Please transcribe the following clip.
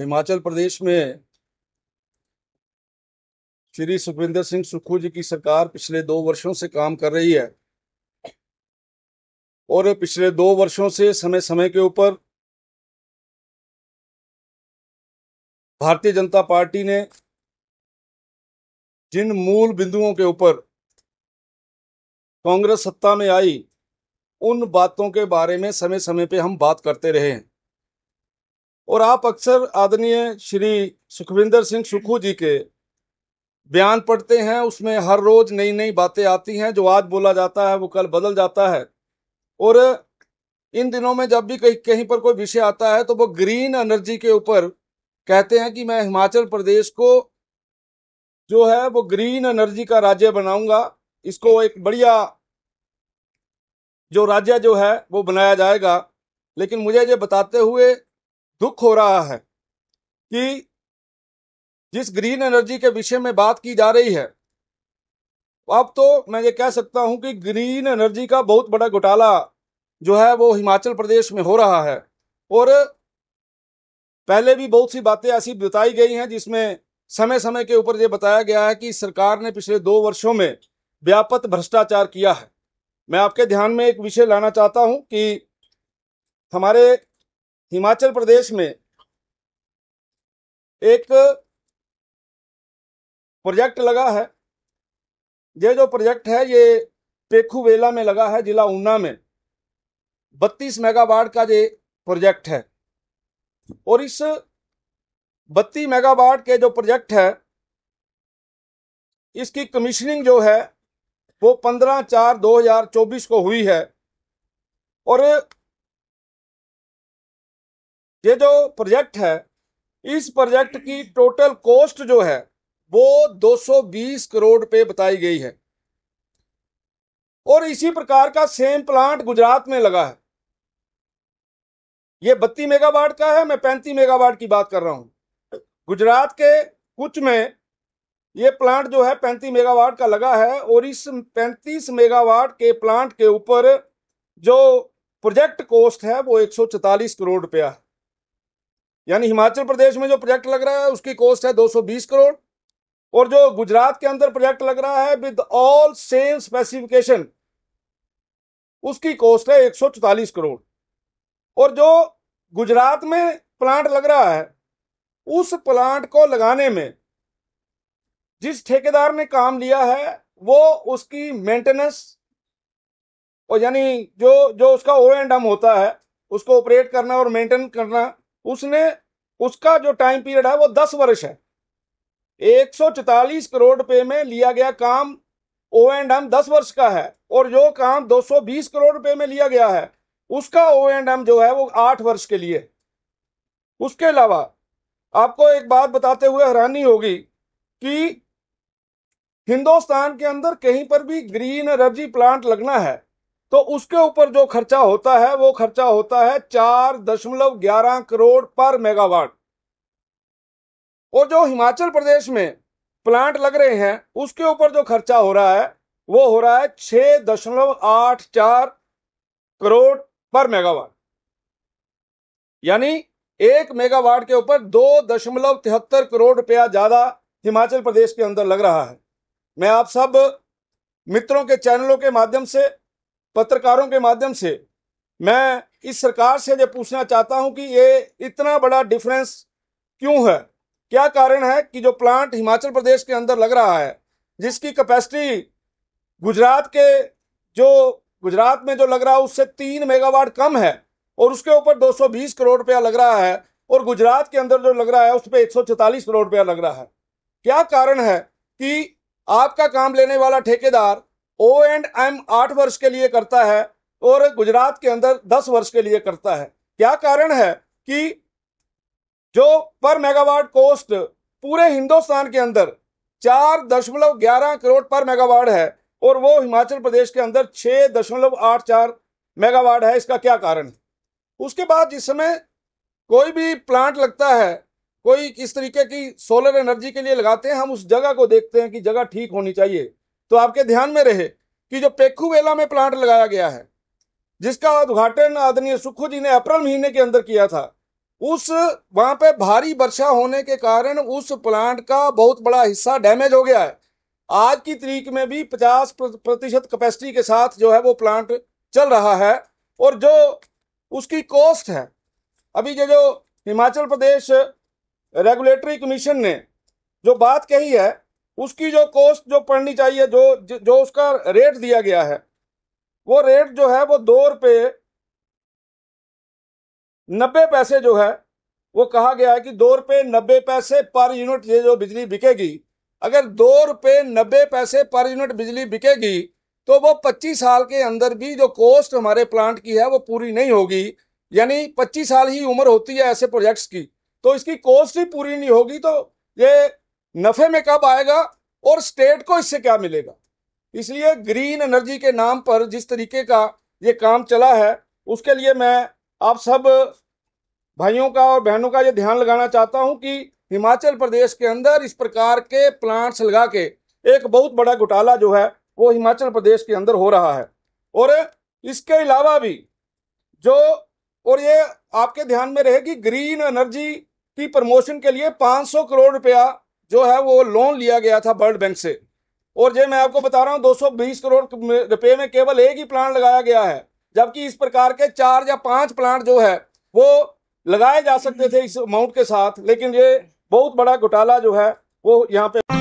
हिमाचल प्रदेश में श्री सुखविंदर सिंह सुक्खू जी की सरकार पिछले दो वर्षों से काम कर रही है और पिछले दो वर्षों से समय समय के ऊपर भारतीय जनता पार्टी ने जिन मूल बिंदुओं के ऊपर कांग्रेस सत्ता में आई उन बातों के बारे में समय समय पे हम बात करते रहे हैं और आप अक्सर आदरणीय श्री सुखविंदर सिंह सुखू जी के बयान पढ़ते हैं उसमें हर रोज नई नई बातें आती हैं जो आज बोला जाता है वो कल बदल जाता है और इन दिनों में जब भी कहीं कहीं पर कोई विषय आता है तो वो ग्रीन एनर्जी के ऊपर कहते हैं कि मैं हिमाचल प्रदेश को जो है वो ग्रीन एनर्जी का राज्य बनाऊंगा इसको एक बढ़िया जो राज्य जो है वो बनाया जाएगा लेकिन मुझे ये बताते हुए दुख हो रहा है कि जिस ग्रीन एनर्जी के विषय में बात की जा रही है अब तो मैं ये कह सकता हूं कि ग्रीन एनर्जी का बहुत बड़ा घोटाला जो है वो हिमाचल प्रदेश में हो रहा है और पहले भी बहुत सी बातें ऐसी बताई गई हैं जिसमें समय समय के ऊपर ये बताया गया है कि सरकार ने पिछले दो वर्षों में व्यापक भ्रष्टाचार किया है मैं आपके ध्यान में एक विषय लाना चाहता हूं कि हमारे हिमाचल प्रदेश में एक प्रोजेक्ट लगा है ये जो प्रोजेक्ट है ये पेखुवेला में लगा है जिला ऊना में 32 मेगावाट का ये प्रोजेक्ट है और इस 32 मेगावाट के जो प्रोजेक्ट है इसकी कमीशनिंग जो है वो 15 चार 2024 को हुई है और ये जो प्रोजेक्ट है इस प्रोजेक्ट की टोटल कॉस्ट जो है वो 220 करोड़ पे बताई गई है और इसी प्रकार का सेम प्लांट गुजरात में लगा है ये बत्ती मेगावाट का है मैं पैंतीस मेगावाट की बात कर रहा हूं गुजरात के कुछ में ये प्लांट जो है पैंतीस मेगावाट का लगा है और इस पैंतीस मेगावाट के प्लांट के ऊपर जो प्रोजेक्ट कॉस्ट है वो एक करोड़ रुपया है यानी हिमाचल प्रदेश में जो प्रोजेक्ट लग रहा है उसकी कॉस्ट है 220 करोड़ और जो गुजरात के अंदर प्रोजेक्ट लग रहा है विद ऑल सेम स्पेसिफिकेशन उसकी कॉस्ट है एक करोड़ और जो गुजरात में प्लांट लग रहा है उस प्लांट को लगाने में जिस ठेकेदार ने काम लिया है वो उसकी मेंटेनेंस और यानी जो जो उसका ओ एंड एम होता है उसको ऑपरेट करना और मेंटेन करना उसने उसका जो टाइम पीरियड है वो दस वर्ष है 144 करोड़ रुपए में लिया गया काम ओ एंड एम दस वर्ष का है और जो काम 220 करोड़ रुपए में लिया गया है उसका ओ एंड एम जो है वो आठ वर्ष के लिए उसके अलावा आपको एक बात बताते हुए हैरानी होगी कि हिंदुस्तान के अंदर कहीं पर भी ग्रीन एनर्जी प्लांट लगना है तो उसके ऊपर जो खर्चा होता है वो खर्चा होता है चार दशमलव ग्यारह करोड़ पर मेगावाट और जो हिमाचल प्रदेश में प्लांट लग रहे हैं उसके ऊपर जो खर्चा हो रहा है वो हो रहा है छह दशमलव आठ चार करोड़ पर मेगावाट यानी एक मेगावाट के ऊपर दो दशमलव तिहत्तर करोड़ रुपया ज्यादा हिमाचल प्रदेश के अंदर लग रहा है मैं आप सब मित्रों के चैनलों के माध्यम से पत्रकारों के माध्यम से मैं इस सरकार से ये पूछना चाहता हूं कि ये इतना बड़ा डिफरेंस क्यों है क्या कारण है कि जो प्लांट हिमाचल प्रदेश के अंदर लग रहा है जिसकी कैपेसिटी गुजरात के जो गुजरात में जो लग रहा है उससे तीन मेगावाट कम है और उसके ऊपर 220 करोड़ रुपया लग रहा है और गुजरात के अंदर जो लग रहा है उस पर एक करोड़ रुपया लग रहा है क्या कारण है कि आपका काम लेने वाला ठेकेदार ओ एंड एम आठ वर्ष के लिए करता है और गुजरात के अंदर दस वर्ष के लिए करता है क्या कारण है कि जो पर मेगावाट कोस्ट पूरे हिंदुस्तान के अंदर चार दशमलव ग्यारह करोड़ पर मेगावाट है और वो हिमाचल प्रदेश के अंदर छः दशमलव आठ चार मेगावाट है इसका क्या कारण उसके बाद जिस समय कोई भी प्लांट लगता है कोई इस तरीके की सोलर एनर्जी के लिए लगाते हैं हम उस जगह को देखते हैं कि जगह ठीक होनी चाहिए तो आपके ध्यान में रहे कि जो पेखूवेला में प्लांट लगाया गया है जिसका उद्घाटन आदरणीय सुखू जी ने अप्रैल महीने के अंदर किया था उस वहां पे भारी वर्षा होने के कारण उस प्लांट का बहुत बड़ा हिस्सा डैमेज हो गया है आज की तरीक में भी 50 प्रतिशत कैपेसिटी के साथ जो है वो प्लांट चल रहा है और जो उसकी कॉस्ट है अभी जो जो हिमाचल प्रदेश रेगुलेटरी कमीशन ने जो बात कही है उसकी जो कॉस्ट जो पड़नी चाहिए जो जो उसका रेट दिया गया है वो रेट जो है वो दो रुपये नब्बे पैसे जो है वो कहा गया है कि दो रुपये नब्बे पैसे पर यूनिट ये जो बिजली बिकेगी अगर दो रुपये नब्बे पैसे पर यूनिट बिजली बिकेगी तो वो पच्चीस साल के अंदर भी जो कॉस्ट हमारे प्लांट की है वो पूरी नहीं होगी यानी पच्चीस साल ही उम्र होती है ऐसे प्रोजेक्ट्स की तो इसकी कॉस्ट ही पूरी नहीं होगी तो ये नफे में कब आएगा और स्टेट को इससे क्या मिलेगा इसलिए ग्रीन एनर्जी के नाम पर जिस तरीके का ये काम चला है उसके लिए मैं आप सब भाइयों का और बहनों का ये ध्यान लगाना चाहता हूं कि हिमाचल प्रदेश के अंदर इस प्रकार के प्लांट्स लगा के एक बहुत बड़ा घोटाला जो है वो हिमाचल प्रदेश के अंदर हो रहा है और इसके अलावा भी जो और ये आपके ध्यान में रहे कि ग्रीन एनर्जी की प्रमोशन के लिए 500 करोड़ रुपया जो है वो लोन लिया गया था वर्ल्ड बैंक से और जे मैं आपको बता रहा हूँ दो करोड़ रुपए में केवल एक ही प्लांट लगाया गया है जबकि इस प्रकार के चार या पांच प्लांट जो है वो लगाए जा सकते थे इस अमाउंट के साथ लेकिन ये बहुत बड़ा घोटाला जो है वो यहाँ पे